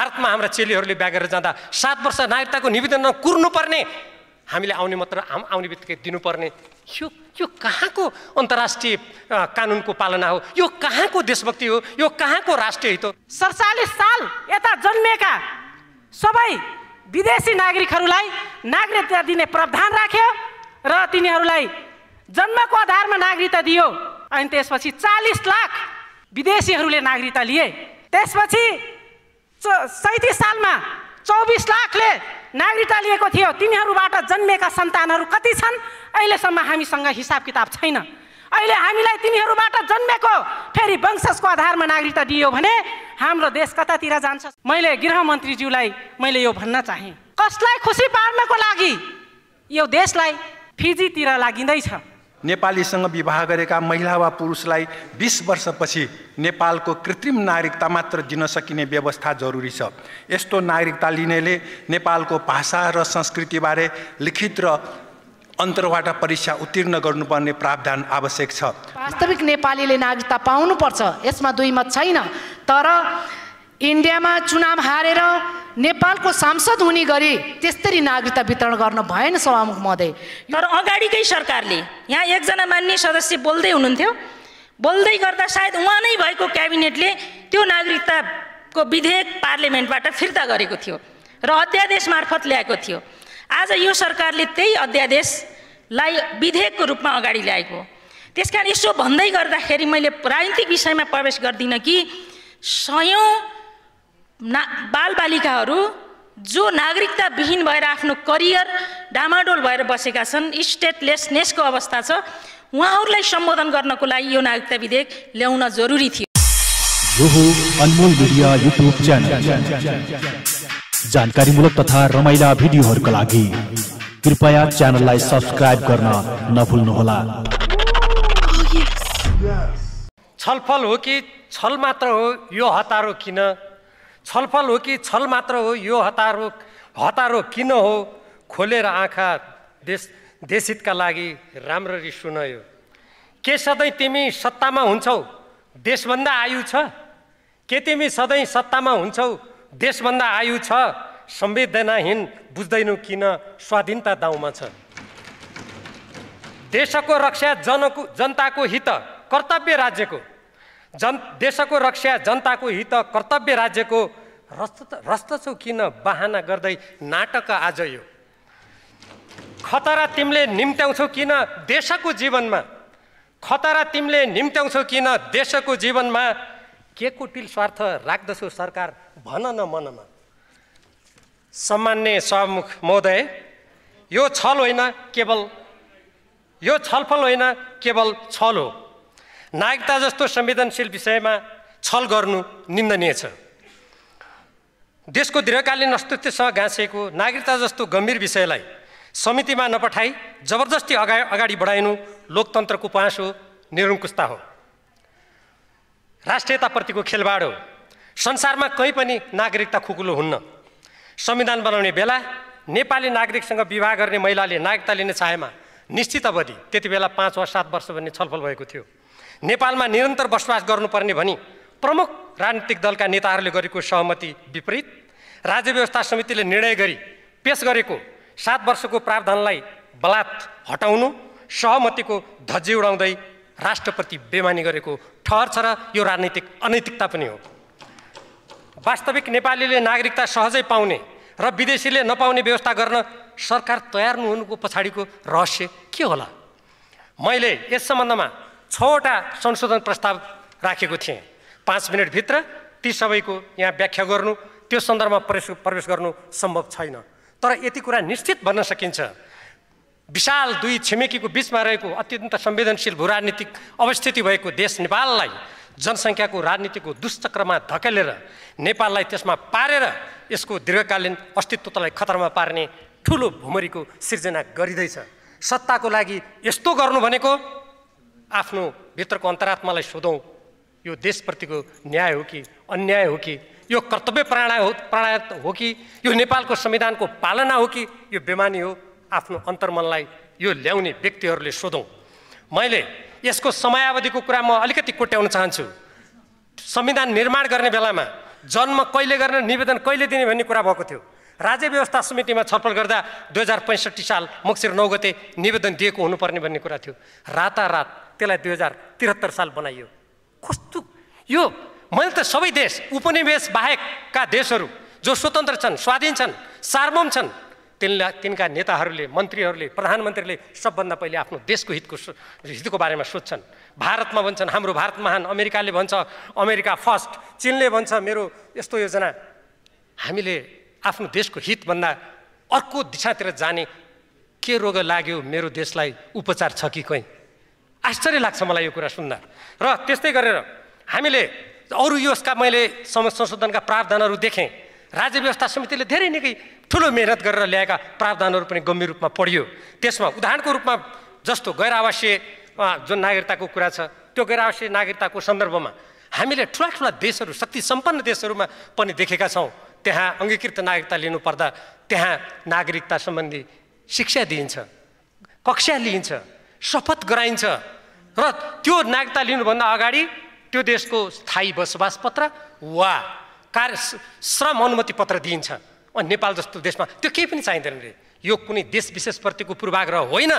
भारतमा हाम्रा चेलीहरूले ब्यागेर जाँदा सात वर्ष नागरिकताको निवेदन कुर्नुपर्ने हामीले आउने मात्र आउने बित्तिकै दिनुपर्ने यो यो कहाँको अन्तर्राष्ट्रिय कानुनको पालना हो यो कहाँको देशभक्ति हो यो कहाँको राष्ट्रिय हित हो सडचालिस साल यता जन्मेका सबै विदेशी नागरिकहरूलाई नागरिकता दिने प्रावधान राख्यो र तिनीहरूलाई जन्मको आधारमा नागरिकता दियो अनि त्यसपछि चालिस लाख विदेशीहरूले नागरिकता लिए त्यसपछि सैतिस सालमा चौबिस लाखले नागरिकता लिएको थियो तिनीहरूबाट जन्मेका सन्तानहरू कति छन् अहिलेसम्म हामीसँग हिसाब किताब छैन अहिले हामीलाई तिनीहरूबाट जन्मेको फेरि वंशजको आधारमा नागरिकता दियो भने हाम्रो देश कतातिर जान्छ मैले गृहमन्त्रीज्यूलाई मैले यो भन्न चाहेँ कसलाई खुसी पार्नको लागि यो देशलाई फिजीतिर लागिँदैछ नेपालीसँग विवाह गरेका महिला वा पुरुषलाई बिस वर्षपछि नेपालको कृत्रिम नागरिकता मात्र दिन सकिने व्यवस्था जरुरी छ यस्तो नागरिकता लिनेले नेपालको भाषा र संस्कृतिबारे लिखित र अन्तरबाट परीक्षा उत्तीर्ण गर्नुपर्ने प्रावधान आवश्यक छ वास्तविक नेपालीले नागरिकता पाउनुपर्छ यसमा दुई मत छैन तर इन्डियामा चुनाव हारेर नेपालको सांसद हुने गरी त्यसरी नागरिकता वितरण गर्न भएन सभामुख महोदय तर अगाडिकै सरकारले यहाँ एकजना मान्य सदस्य बोल्दै हुनुहुन्थ्यो बोल्दै गर्दा सायद उहाँ नै भएको क्याबिनेटले त्यो नागरिकताको विधेयक पार्लियामेन्टबाट फिर्ता गरेको थियो र अध्यादेश मार्फत ल्याएको थियो आज यो सरकारले त्यही अध्यादेशलाई विधेयकको रूपमा अगाडि ल्याएको त्यस कारण यसो भन्दै गर्दाखेरि मैले राजनीतिक विषयमा प्रवेश गर्दिनँ कि सयौँ ना बालबालिकाहरू जो नागरिकता विहीन भएर आफ्नो करियर डामाडोल भएर बसेका छन् स्टेटलेसनेसको अवस्था छ उहाँहरूलाई सम्बोधन गर्नको लागि यो नागरिकता विधेयक ल्याउन जरुरी थियो अनमोल मिडिया युट्युब च्यानल जानकारीमूलक तथा रमाइला भिडियोहरूका लागि कृपया च्यानललाई सब्सक्राइब गर्न नभुल्नुहोला छलफल हो कि छल मात्र हो यो हतारो किन छलफल हो कि छल मात्र हो यो हतार हो हतार हो किन हो खोलेर आँखा देश देशितका लागि राम्ररी सुन यो के सधैँ तिमी सत्तामा हुन्छौ देशभन्दा आयु छ के तिमी सधैँ सत्तामा हुन्छौ देशभन्दा आयु छ संवेदनाहीन बुझ्दैनौ किन स्वाधीनता दाउमा छ देशको रक्षा जनको जनताको हित कर्तव्य राज्यको जन देशको रक्षा जनताको हित कर्तव्य राज्यको रस्त छौ किन बहाना गर्दै नाटक आज यो खतरा तिमीले निम्त्याउँछौ किन देशको जीवनमा खतरा तिमीले निम्त्याउँछौ किन देशको जीवनमा के कुटिल स्वार्थ राख्दछौ सरकार भन न मनमा सामान्य सभामुख महोदय यो छल होइन केवल यो छलफल होइन केवल छल हो नागरिकता जस्तो संवेदनशील विषयमा छल गर्नु निन्दनीय छ देशको दीर्घकालीन अस्तित्वसँग गाँसिएको नागरिकता जस्तो गम्भीर विषयलाई समितिमा नपठाई जबरजस्ती अगा अगाडि बढाइनु लोकतन्त्रको हो निरङ्कुशता हो राष्ट्रियताप्रतिको खेलबाड हो संसारमा कहीँ पनि नागरिकता खुकुलो हुन्न संविधान बनाउने बेला नेपाली नागरिकसँग विवाह गर्ने महिलाले नागरिकता लिने चाहेमा निश्चित अवधि त्यति बेला पाँच वा सात वर्ष भन्ने छलफल भएको थियो नेपालमा निरन्तर बसोबास गर्नुपर्ने भनी प्रमुख राजनीतिक दलका नेताहरूले गरेको सहमति विपरीत राज्य व्यवस्था समितिले निर्णय गरी पेस गरेको सात वर्षको प्रावधानलाई बलात् हटाउनु सहमतिको धज्जे उडाउँदै राष्ट्रप्रति बेमानी गरेको ठहर छ र यो राजनीतिक अनैतिकता पनि हो वास्तविक नेपालीले नागरिकता सहजै पाउने र विदेशीले नपाउने व्यवस्था गर्न सरकार तयार नहुनुको पछाडिको रहस्य के होला मैले यस सम्बन्धमा छवटा संशोधन प्रस्ताव राखेको थिएँ पाँच मिनटभित्र ती सबैको यहाँ व्याख्या गर्नु त्यो सन्दर्भमा प्रवेश प्रवेश गर्नु सम्भव छैन तर यति कुरा निश्चित भन्न सकिन्छ विशाल दुई छिमेकीको बिचमा रहेको अत्यन्त संवेदनशील भू राजनीतिक अवस्थिति भएको देश नेपाललाई जनसङ्ख्याको राजनीतिको दुष्चक्रमा धकेलेर नेपाललाई त्यसमा पारेर यसको दीर्घकालीन अस्तित्वलाई खतरामा पार्ने ठुलो भुमरीको सिर्जना गरिँदैछ सत्ताको लागि यस्तो गर्नु भनेको आफ्नो भित्रको अन्तरात्मालाई सोधौँ यो देशप्रतिको न्याय हो कि अन्याय हो कि यो कर्तव्य प्राणाय हो प्राणायत हो कि यो नेपालको संविधानको पालना हो कि यो बेमानी हो आफ्नो अन्तर्मनलाई यो ल्याउने व्यक्तिहरूले सोधौँ मैले यसको समयावधिको कुरा म अलिकति कोट्याउन चाहन्छु संविधान निर्माण गर्ने बेलामा जन्म कहिले गर्ने निवेदन कहिले दिने भन्ने कुरा भएको थियो राज्य व्यवस्था समितिमा छलफल गर्दा दुई हजार पैँसठी साल मक्सिर नौ गते निवेदन दिएको हुनुपर्ने भन्ने कुरा थियो रातारात त्यसलाई दुई हजार त्रिहत्तर साल बनाइयो कस्तो यो मैले त सबै देश उपनिवेश बाहेकका देशहरू जो स्वतन्त्र छन् स्वाधीन छन् सार्वम छन् तिनलाई तिनका नेताहरूले मन्त्रीहरूले प्रधानमन्त्रीले सबभन्दा पहिले आफ्नो देशको हितको हितको बारेमा सोध्छन् भारतमा भन्छन् हाम्रो भारत महान अमेरिकाले भन्छ अमेरिका फर्स्ट चिनले भन्छ मेरो यस्तो योजना हामीले आफ्नो देशको हितभन्दा अर्को दिशातिर जाने के रोग लाग्यो मेरो देशलाई उपचार छ कि कहीँ आश्चर्य लाग्छ मलाई यो कुरा सुन्दा र त्यस्तै गरेर हामीले अरू यसका मैले संशोधनका प्रावधानहरू देखेँ राज्य व्यवस्था समितिले धेरै निकै ठुलो मेहनत गरेर ल्याएका प्रावधानहरू पनि गम्भीर रूपमा पढियो त्यसमा उदाहरणको रूपमा जस्तो गैर आवासीय जुन नागरिकताको कुरा छ त्यो गैर आवासीय नागरिकताको सन्दर्भमा हामीले ठुला ठुला देशहरू शक्ति सम्पन्न देशहरूमा पनि देखेका छौँ त्यहाँ अङ्गीकृत नागरिकता लिनुपर्दा त्यहाँ नागरिकता सम्बन्धी शिक्षा दिइन्छ कक्षा लिइन्छ शपथ गराइन्छ र त्यो नागरिकता लिनुभन्दा अगाडि त्यो देशको स्थायी बसोबास पत्र वा कार्य श्रम अनुमति पत्र दिइन्छ अनि नेपाल जस्तो देशमा त्यो केही पनि चाहिँदैन रे यो कुनै देश विशेषप्रतिको पूर्वाग्रह होइन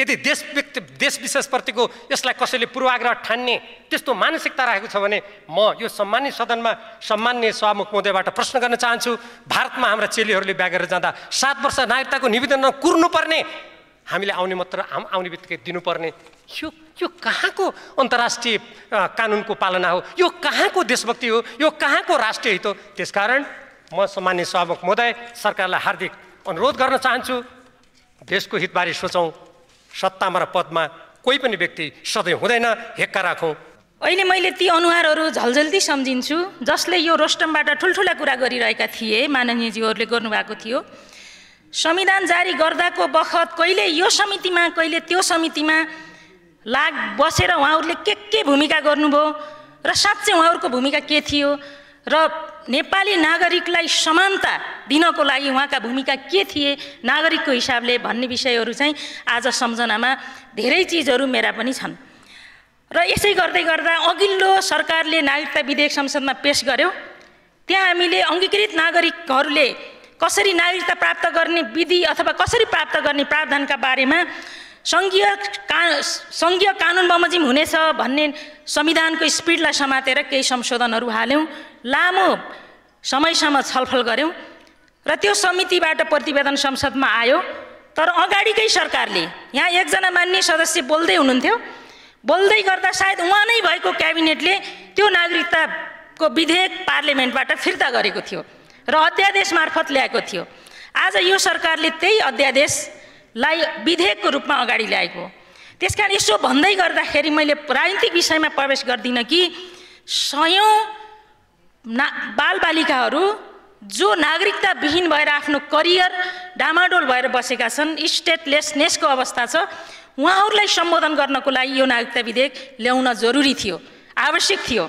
यदि देश व्यक्ति देश विशेषप्रतिको यसलाई कसैले पूर्वाग्रह ठान्ने त्यस्तो मानसिकता राखेको छ भने म यो सम्मान्य सदनमा सम्मान्य सभामुख महोदयबाट प्रश्न गर्न चाहन्छु भारतमा हाम्रा चेलीहरूले ब्यागेर जाँदा सात वर्ष नागरिकताको निवेदनमा कुर्नुपर्ने हामीले आउने मात्र हाम आउने बित्तिकै दिनुपर्ने यो यो कहाँको अन्तर्राष्ट्रिय कानुनको पालना हो यो कहाँको देशभक्ति हो यो कहाँको राष्ट्रिय हित हो त्यसकारण म सामान्य सभामुख महोदय सरकारलाई हार्दिक अनुरोध गर्न चाहन्छु देशको हितबारे सोचौँ सत्तामा र पदमा कोही पनि व्यक्ति सधैँ हुँदैन हेक्का राखौँ अहिले मैले ती अनुहारहरू झल्झल्ती सम्झिन्छु जसले यो रोस्टमबाट ठुल्ठुला कुरा गरिरहेका थिए माननीयजीहरूले गर्नुभएको थियो संविधान जारी गर्दाको बखत कहिले यो समितिमा कहिले त्यो समितिमा लाग बसेर उहाँहरूले के के भूमिका गर्नुभयो र साँच्चै उहाँहरूको भूमिका के थियो र नेपाली नागरिकलाई समानता दिनको लागि उहाँका भूमिका के थिए नागरिकको हिसाबले भन्ने विषयहरू चाहिँ आज सम्झनामा धेरै चिजहरू मेरा पनि छन् र यसै गर्दै गर्दा अघिल्लो सरकारले नागरिकता विधेयक संसदमा पेस गर्यो त्यहाँ हामीले अङ्गीकृत नागरिकहरूले कसरी नागरिकता प्राप्त गर्ने विधि अथवा कसरी प्राप्त गर्ने प्रावधानका बारेमा सङ्घीय का सङ्घीय कानुन बमोजिम हुनेछ भन्ने संविधानको स्पिडलाई समातेर केही संशोधनहरू हाल्यौँ लामो समयसम्म छलफल गऱ्यौँ र त्यो समितिबाट प्रतिवेदन संसदमा आयो तर अगाडिकै सरकारले यहाँ एकजना मान्य सदस्य बोल्दै हुनुहुन्थ्यो बोल्दै गर्दा सायद उहाँ नै भएको क्याबिनेटले त्यो नागरिकताको विधेयक पार्लियामेन्टबाट फिर्ता गरेको थियो र अध्यादेश मार्फत ल्याएको थियो आज यो सरकारले त्यही अध्यादेशलाई विधेयकको रूपमा अगाडि ल्याएको त्यस कारण यसो भन्दै गर्दाखेरि मैले राजनीतिक विषयमा प्रवेश गर्दिनँ कि सयौँ ना बालबालिकाहरू जो नागरिकता विहीन भएर आफ्नो करियर डामाडोल भएर बसेका छन् स्टेटलेसनेसको अवस्था छ उहाँहरूलाई सम्बोधन गर्नको लागि यो नागरिकता विधेयक ल्याउन जरुरी थियो आवश्यक थियो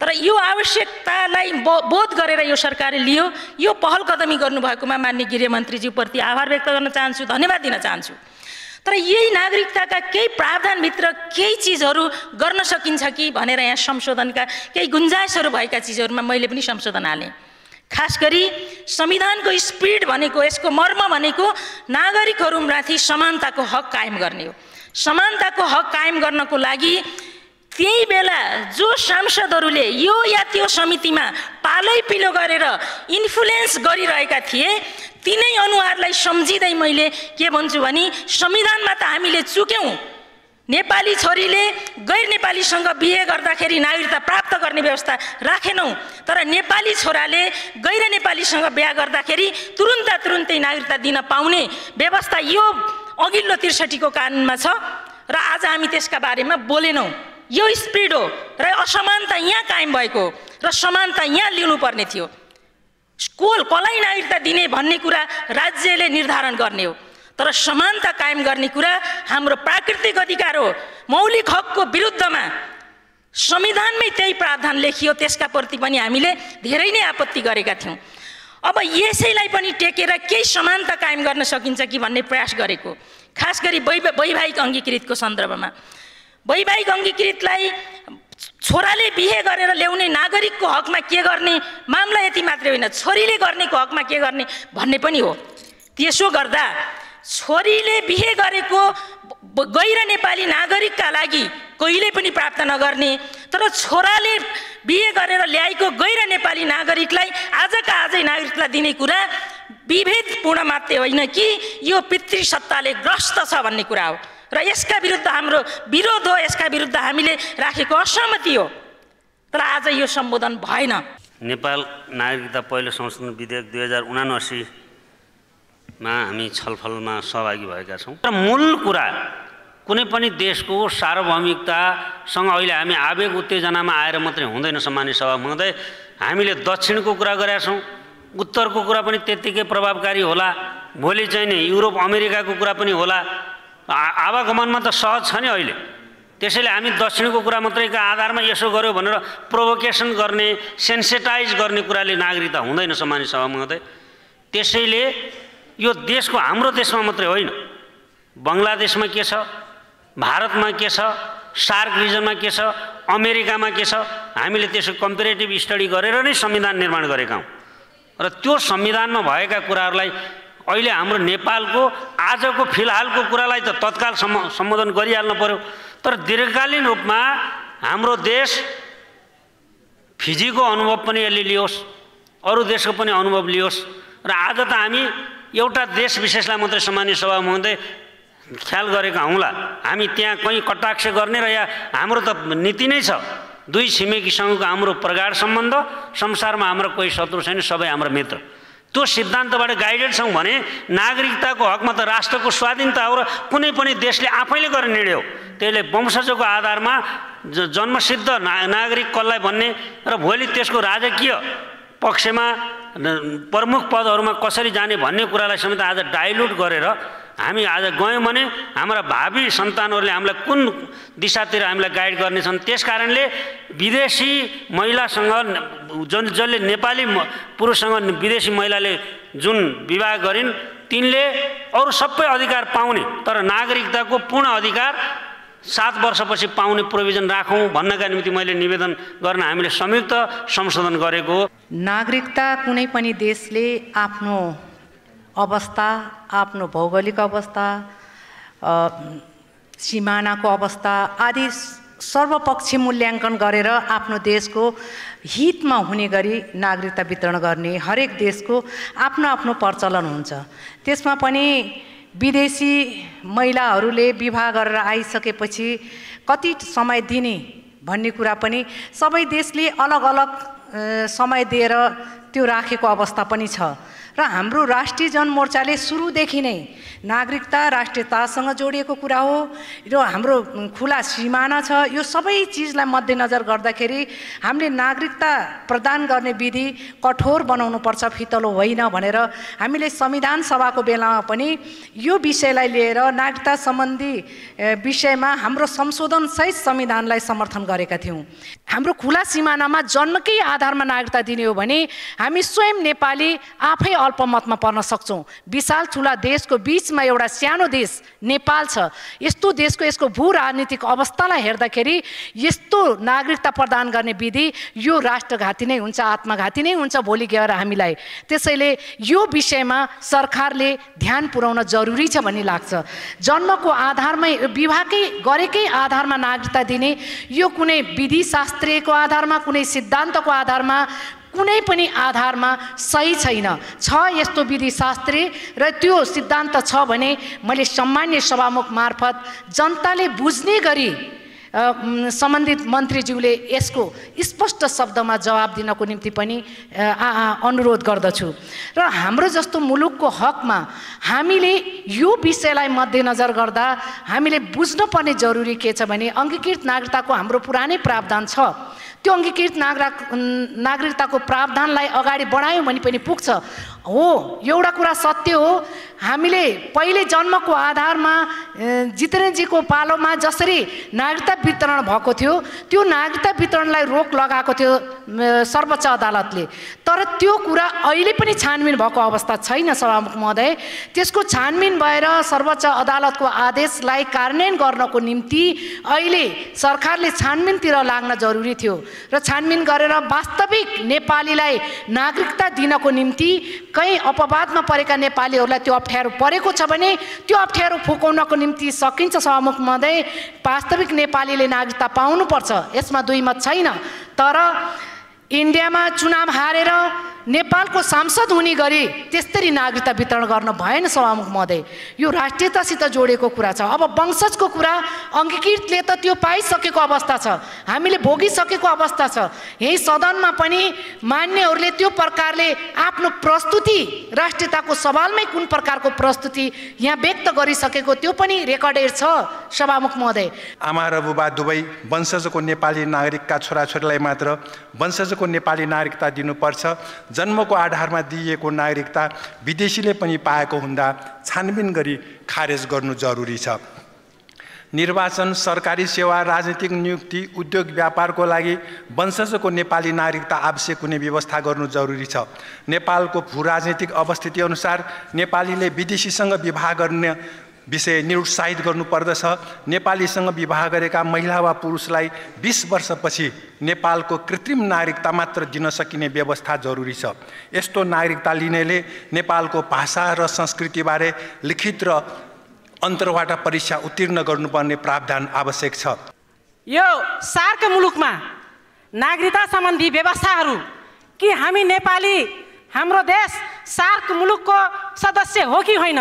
तर यो आवश्यकतालाई बोध गरेर यो सरकारले लियो यो पहल कदमी गर्नुभएकोमा मान्य गृहमन्त्रीज्यूप्रति आभार व्यक्त गर्न चाहन्छु धन्यवाद दिन चाहन्छु तर यही नागरिकताका केही प्रावधानभित्र केही चिजहरू गर्न सकिन्छ कि भनेर यहाँ संशोधनका केही गुन्जाइसहरू भएका चिजहरूमा मैले पनि संशोधन हालेँ खास गरी संविधानको स्पिड भनेको यसको मर्म भनेको नागरिकहरूमाथि समानताको हक कायम गर्ने हो समानताको हक कायम गर्नको लागि त्यही बेला जो सांसदहरूले यो या त्यो समितिमा पालै पिलो गरेर इन्फ्लुएन्स गरिरहेका थिए तिनै अनुहारलाई सम्झिँदै मैले के भन्छु भने संविधानमा त हामीले चुक्यौँ नेपाली छोरीले गैर नेपालीसँग बिहे गर्दाखेरि नागरिकता प्राप्त गर्ने व्यवस्था राखेनौँ तर नेपाली छोराले गैर नेपालीसँग बिहा गर्दाखेरि तुरुन्त तुरुन्तै नागरिकता दिन पाउने व्यवस्था यो अघिल्लो त्रिसठीको कानुनमा छ र आज हामी त्यसका बारेमा बोलेनौँ यो स्पिड हो र असमानता यहाँ कायम भएको र समानता यहाँ लिनुपर्ने थियो स्कुल कसलाई नागरिकता दिने भन्ने कुरा राज्यले निर्धारण गर्ने हो तर समानता कायम गर्ने कुरा हाम्रो प्राकृतिक अधिकार हो मौलिक हकको विरुद्धमा संविधानमै त्यही प्रावधान लेखियो त्यसका प्रति पनि हामीले धेरै नै आपत्ति गरेका थियौँ अब यसैलाई पनि टेकेर केही समानता कायम गर्न सकिन्छ कि भन्ने प्रयास गरेको खास गरी वैवाहिक अङ्गीकृतको सन्दर्भमा वैवाहिक अङ्गीकृतलाई छोराले बिहे गरेर ल्याउने नागरिकको हकमा के गर्ने मामला यति मात्रै होइन छोरीले गर्नेको हकमा के गर्ने भन्ने पनि हो त्यसो गर्दा छोरीले बिहे गरेको गैर नेपाली नागरिकका लागि कहिले पनि प्राप्त नगर्ने तर छोराले बिहे गरेर ल्याएको गैर नेपाली नागरिकलाई आजका आजै नागरिकलाई दिने कुरा विभेदपूर्ण मात्रै होइन कि यो पितृसत्ताले ग्रस्त छ भन्ने कुरा हो र यसका विरुद्ध हाम्रो विरोध हो यसका विरुद्ध हामीले राखेको असहमति हो तर आज यो सम्बोधन भएन नेपाल नागरिकता पहिलो संशोधन विधेयक दुई हजार उनासीमा हामी छलफलमा सहभागी भएका छौँ र मूल कुरा कुनै पनि देशको सार्वभौमिकतासँग अहिले हामी आवेग उत्तेजनामा आएर मात्रै हुँदैन सम्मान्य सभा महोदय हामीले दक्षिणको कुरा गरेका छौँ उत्तरको कुरा पनि त्यत्तिकै प्रभावकारी होला भोलि चाहिँ नि युरोप अमेरिकाको कुरा पनि होला आवागमनमा त सहज छ नि अहिले त्यसैले हामी दक्षिणको कुरा मात्रैको आधारमा यसो गर्यो भनेर प्रोभोकेसन गर्ने सेन्सिटाइज गर्ने कुराले नागरिकता हुँदैन सामान्य सभामा मात्रै त्यसैले यो देशको हाम्रो देशमा मात्रै होइन बङ्गलादेशमा के छ भारतमा के छ सार्क रिजनमा के छ अमेरिकामा के छ हामीले त्यसको कम्पेरिटिभ स्टडी गरेर नै संविधान निर्माण गरेका हौँ र त्यो संविधानमा भएका कुराहरूलाई अहिले हाम्रो नेपालको आजको फिलहालको कुरालाई त तत्काल सम् सम्बोधन गरिहाल्नु पऱ्यो तर दीर्घकालीन रूपमा हाम्रो देश फिजीको अनुभव पनि यसले लियोस् अरू देशको पनि अनुभव लियोस् र आज त हामी एउटा देश विशेषलाई मात्रै सामान्य सभामा हुँदै ख्याल गरेका हौँला हामी त्यहाँ कहीँ कटाक्ष गर्ने र या हाम्रो त नीति नै छ दुई छिमेकीसँगको हाम्रो प्रगाढ सम्बन्ध संसारमा हाम्रो कोही शत्रु छैन सबै हाम्रो मित्र त्यो सिद्धान्तबाट गाइडेड छौँ भने नागरिकताको हकमा त राष्ट्रको स्वाधीनता हो र कुनै पनि देशले आफैले गरेर निर्णय हो त्यसले वंशजको आधारमा ज जन्मसिद्ध ना नागरिक कसलाई भन्ने र भोलि त्यसको राजकीय पक्षमा प्रमुख पदहरूमा कसरी जाने भन्ने कुरालाई समेत आज डाइल्युट गरेर हामी आज गयौँ भने हाम्रा भावी सन्तानहरूले हामीलाई कुन दिशातिर हामीलाई गाइड गर्नेछन् त्यस कारणले विदेशी महिलासँग जुन जसले नेपाली पुरुषसँग विदेशी महिलाले जुन विवाह गरिन् तिनले अरू सबै अधिकार पाउने तर नागरिकताको पूर्ण अधिकार सात वर्षपछि पाउने प्रोभिजन राखौँ भन्नका निम्ति मैले निवेदन गर्न हामीले संयुक्त संशोधन गरेको नागरिकता कुनै पनि देशले आफ्नो अवस्था आफ्नो भौगोलिक अवस्था सिमानाको अवस्था आदि सर्वपक्षी मूल्याङ्कन गरेर आफ्नो देशको हितमा हुने गरी नागरिकता वितरण गर्ने हरेक देशको आफ्नो आफ्नो प्रचलन हुन्छ त्यसमा पनि विदेशी महिलाहरूले विवाह गरेर आइसकेपछि कति समय दिने भन्ने कुरा पनि सबै देशले अलग अलग समय दिएर त्यो राखेको अवस्था पनि छ र हाम्रो राष्ट्रिय जनमोर्चाले सुरुदेखि नै नागरिकता राष्ट्रियतासँग जोडिएको कुरा हो र हाम्रो खुला सिमाना छ यो सबै चिजलाई मध्यनजर गर्दाखेरि हामीले नागरिकता प्रदान गर्ने विधि कठोर बनाउनुपर्छ फितलो होइन भनेर हामीले संविधान सभाको बेलामा पनि यो विषयलाई लिएर नागरिकता सम्बन्धी विषयमा हाम्रो संशोधनसहित संविधानलाई समर्थन गरेका थियौँ हाम्रो खुला सिमानामा जन्मकै आधारमा नागरिकता दिने हो भने हामी स्वयं नेपाली आफै अल्पमतमा पर्न सक्छौँ विशाल ठुला देशको बिचमा एउटा सानो देश नेपाल छ यस्तो देशको यसको भू राजनीतिक अवस्थालाई हेर्दाखेरि यस्तो नागरिकता प्रदान गर्ने विधि यो राष्ट्रघाती नै हुन्छ आत्मघाती नै हुन्छ भोलि गएर हामीलाई त्यसैले यो विषयमा सरकारले ध्यान पुर्याउन जरुरी छ भन्ने लाग्छ जन्मको आधारमै विवाहकै गरेकै आधारमा नागरिकता दिने यो कुनै विधि शास्त्रीयको आधारमा कुनै सिद्धान्तको आधारमा कुनै पनि आधारमा सही छैन छ यस्तो विधि विधिशास्त्री र त्यो सिद्धान्त छ भने मैले सामान्य सभामुख मार्फत जनताले बुझ्ने गरी सम्बन्धित मन्त्रीज्यूले यसको स्पष्ट शब्दमा जवाब दिनको निम्ति पनि अनुरोध गर्दछु र हाम्रो जस्तो मुलुकको हकमा हामीले यो विषयलाई मध्यनजर गर्दा हामीले बुझ्नुपर्ने जरुरी के छ भने अङ्गीकृत नागरिकताको हाम्रो पुरानै प्रावधान छ त्यो अङ्गीकृत नागरिक नागरिकताको प्रावधानलाई अगाडि बढायौँ भने पनि पुग्छ हो एउटा कुरा सत्य हो हामीले पहिले जन्मको आधारमा जितेन्द्रजीको पालोमा जसरी नागरिकता वितरण भएको थियो त्यो नागरिकता वितरणलाई रोक लगाएको थियो सर्वोच्च अदालतले तर त्यो कुरा अहिले पनि छानबिन भएको अवस्था छैन सभामुख महोदय त्यसको छानबिन भएर सर्वोच्च अदालतको आदेशलाई कार्यान्वयन गर्नको निम्ति अहिले सरकारले छानबिनतिर लाग्न जरुरी थियो र छानबिन गरेर वास्तविक नेपालीलाई नागरिकता दिनको निम्ति कहीँ अपवादमा परेका नेपालीहरूलाई त्यो अप्ठ्यारो परेको छ भने त्यो अप्ठ्यारो फुकाउनको निम्ति सकिन्छ सहमुख मध्ये वास्तविक नेपालीले नागरिकता पाउनुपर्छ यसमा मत छैन तर इन्डियामा चुनाव हारेर नेपालको सांसद हुने गरी त्यस्तरी नागरिकता वितरण गर्न भएन सभामुख महोदय यो राष्ट्रियतासित जोडेको कुरा छ अब वंशजको कुरा अङ्गीकृतले त त्यो पाइसकेको अवस्था छ हामीले भोगिसकेको अवस्था छ यही सदनमा पनि मान्यहरूले त्यो प्रकारले आफ्नो प्रस्तुति राष्ट्रियताको सवालमै कुन प्रकारको प्रस्तुति यहाँ व्यक्त गरिसकेको त्यो पनि रेकर्डेड छ सभामुख महोदय आमा र बुबा दुवै वंशजको नेपाली नागरिकका छोराछोरीलाई मात्र वंशजको नेपाली नागरिकता दिनुपर्छ जन्मको आधारमा दिइएको नागरिकता विदेशीले पनि पाएको हुँदा छानबिन गरी खारेज गर्नु जरुरी छ निर्वाचन सरकारी सेवा राजनीतिक नियुक्ति उद्योग व्यापारको लागि वंशजको नेपाली नागरिकता आवश्यक हुने व्यवस्था गर्नु जरुरी छ नेपालको भू राजनीतिक अवस्थितिअनुसार नेपालीले विदेशीसँग विवाह गर्ने विषय निरुत्साहित गर्नुपर्दछ नेपालीसँग विवाह गरेका महिला वा पुरुषलाई बिस वर्षपछि नेपालको कृत्रिम नागरिकता मात्र दिन सकिने व्यवस्था जरुरी छ यस्तो नागरिकता लिनेले नेपालको भाषा र संस्कृतिबारे लिखित र अन्तर्बाट परीक्षा उत्तीर्ण गर्नुपर्ने प्रावधान आवश्यक छ यो सार्क मुलुकमा नागरिकता सम्बन्धी व्यवस्थाहरू कि हामी नेपाली हाम्रो देश सार्क मुलुकको सदस्य हो कि होइन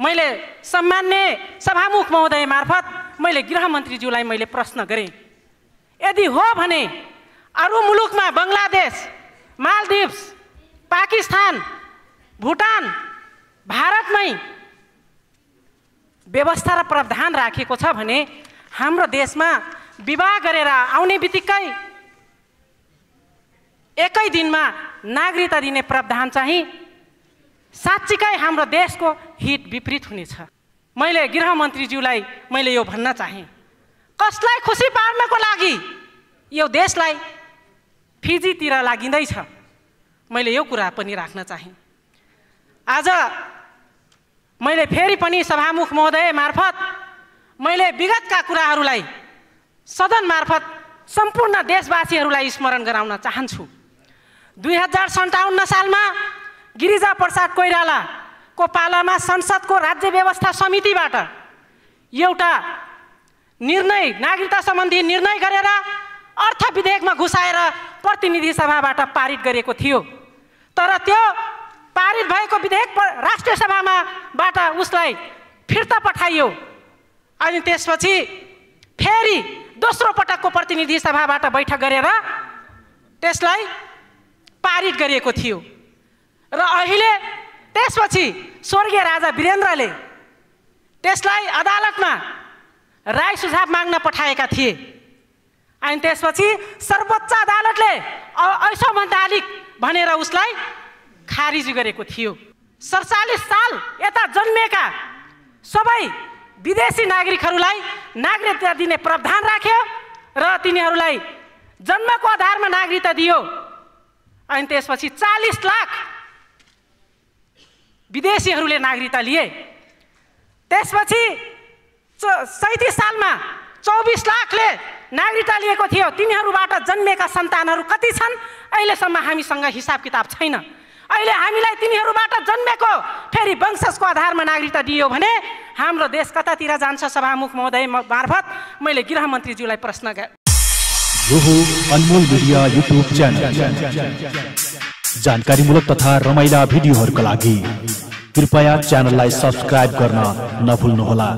मैले सम्मान्य सभामुख महोदय मार्फत मैले गृहमन्त्रीज्यूलाई मैले प्रश्न गरेँ यदि हो भने अरू मुलुकमा बङ्गलादेश मालदिप्स पाकिस्तान भुटान भारतमै व्यवस्था र प्रावधान राखेको छ भने हाम्रो देशमा विवाह गरेर आउने बित्तिकै एकै दिनमा नागरिकता दिने प्रावधान चाहिँ साँच्चीकै हाम्रो देशको हित विपरीत हुनेछ मैले गृहमन्त्रीज्यूलाई मैले यो भन्न चाहेँ कसलाई खुसी पार्नको लागि यो देशलाई फिजीतिर लागिँदैछ मैले यो कुरा पनि राख्न चाहेँ आज मैले फेरि पनि सभामुख महोदय मार्फत मैले विगतका कुराहरूलाई सदन मार्फत सम्पूर्ण देशवासीहरूलाई स्मरण गराउन चाहन्छु दुई हजार सन्ताउन्न सालमा गिरिजा प्रसाद कोइरालाको पालामा संसदको राज्य व्यवस्था समितिबाट एउटा निर्णय नागरिकता सम्बन्धी निर्णय गरेर अर्थ विधेयकमा घुसाएर प्रतिनिधि सभाबाट पारित गरिएको थियो तर त्यो पारित भएको विधेयक राष्ट्रिय सभामाबाट उसलाई फिर्ता पठाइयो अनि त्यसपछि फेरि दोस्रो पटकको प्रतिनिधि सभाबाट बैठक गरेर त्यसलाई पारित गरिएको थियो र अहिले त्यसपछि स्वर्गीय राजा वीरेन्द्रले त्यसलाई अदालतमा राय सुझाव माग्न पठाएका थिए अनि त्यसपछि सर्वोच्च अदालतले ऐसोभन्दा अलिक भनेर उसलाई खारिज गरेको थियो सडचालिस साल यता जन्मिएका सबै विदेशी नागरिकहरूलाई नागरिकता दिने प्रावधान राख्यो र तिनीहरूलाई जन्मको आधारमा नागरिकता दियो अनि त्यसपछि चालिस लाख विदेशीहरूले नागरिकता लिए त्यसपछि सैतिस सालमा चौबिस लाखले नागरिकता लिएको थियो तिनीहरूबाट जन्मेका सन्तानहरू कति छन् अहिलेसम्म हामीसँग हिसाब किताब छैन अहिले हामीलाई तिनीहरूबाट जन्मेको फेरि वंशजको आधारमा नागरिकता दियो भने हाम्रो देश कतातिर जान्छ सभामुख महोदय मार्फत मैले गृहमन्त्रीज्यूलाई प्रश्न गरेँ जानकारीमूलक तथा रमाइला भिडियोहरूका लागि कृपया च्यानललाई सब्सक्राइब गर्न नभुल्नुहोला